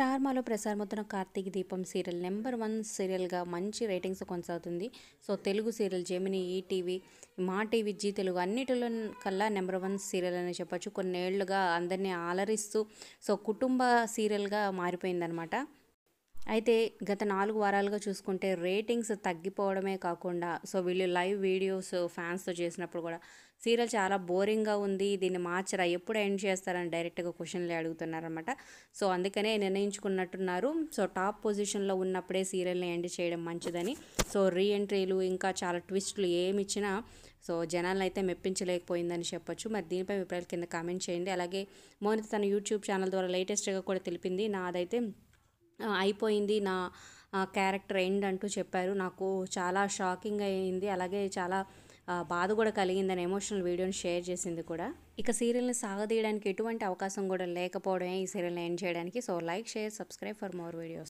star మాలో ప్రసారమవుతున్న కార్తీక దీపం serial number one సీరియల్గా మంచి రేటింగ్స్ కొనసాగుతుంది so Telugu serial Gemini ETV Maa TV Zee Telugu అన్నిటిలో కల్లా నెంబర్ వన్ సీరియల్ అని చెప్పచ్చు కొన్నేళ్లుగా అందరినీ ఆలరిస్తూ సో కుటుంబ సీరియల్గా మారిపోయిందనమాట అయితే గత నాలుగు వారాలుగా చూసుకుంటే రేటింగ్స్ తగ్గిపోవడమే కాకుండా సో వీళ్ళు లైవ్ వీడియోస్ ఫ్యాన్స్తో చేసినప్పుడు కూడా సీరియల్ చాలా బోరింగ్గా ఉంది దీన్ని మార్చరా ఎప్పుడు ఎండ్ చేస్తారని డైరెక్ట్గా క్వశ్చన్లే అడుగుతున్నారనమాట సో అందుకనే నిర్ణయించుకున్నట్టున్నారు సో టాప్ పొజిషన్లో ఉన్నప్పుడే సీరియల్ని ఎండ్ చేయడం మంచిదని సో రీఎంట్రీలు ఇంకా చాలా ట్విస్ట్లు ఏమి ఇచ్చినా సో జనాలను అయితే మెప్పించలేకపోయిందని చెప్పొచ్చు మరి దీనిపై వివరాలు కింద కామెంట్ చేయండి అలాగే మోనిత తన యూట్యూబ్ ఛానల్ ద్వారా లేటెస్ట్గా కూడా తెలిపింది నాదైతే అయిపోయింది నా క్యారెక్టర్ ఎండ్ అంటూ చెప్పారు నాకు చాలా షాకింగ్ అయింది అలాగే చాలా బాధ కూడా కలిగింది అని ఎమోషనల్ వీడియోని షేర్ చేసింది కూడా ఇక సీరియల్ని సాగదీయడానికి ఎటువంటి అవకాశం కూడా లేకపోవడమే ఈ సీరియల్ని ఎండ్ చేయడానికి so like share subscribe for more videos